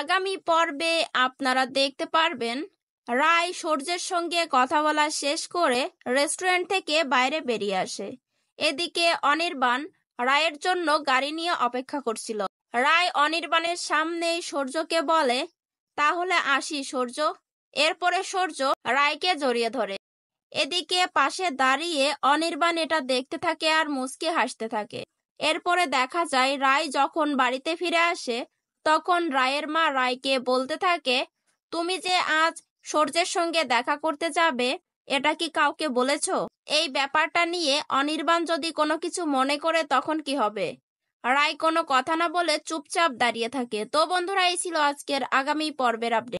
আগামী পর্বে আপনারা দেখতে পারবেন রায় সূর্যের সঙ্গে কথা বলা শেষ করে রেস্টুরেন্ট থেকে বাইরে বেরিয়ে আসে এদিকে অনির্বাণ রায়ের জন্য গাড়ি নিয়ে অপেক্ষা করছিল রায় অনির্বাণের সামনেই সূর্যকে বলে তাহলে আসি সূর্য এরপরে সূর্য রায়কে জড়িয়ে ধরে এদিকে পাশে দাঁড়িয়ে অনির্বাণ এটা দেখতে থাকে আর মুসকে হাসতে থাকে এরপরে দেখা যায় রায় যখন বাড়িতে ফিরে আসে তখন রায়ের মা রায়কে বলতে থাকে তুমি যে আজ সূর্যের সঙ্গে দেখা করতে যাবে এটা কি কাউকে বলেছ এই ব্যাপারটা নিয়ে অনির্বাণ যদি কোনো কিছু মনে করে তখন কি হবে রায় কোনো কথা না বলে চুপচাপ দাঁড়িয়ে থাকে তো বন্ধুরা এই ছিল আজকের আগামী পর্বের আপডেট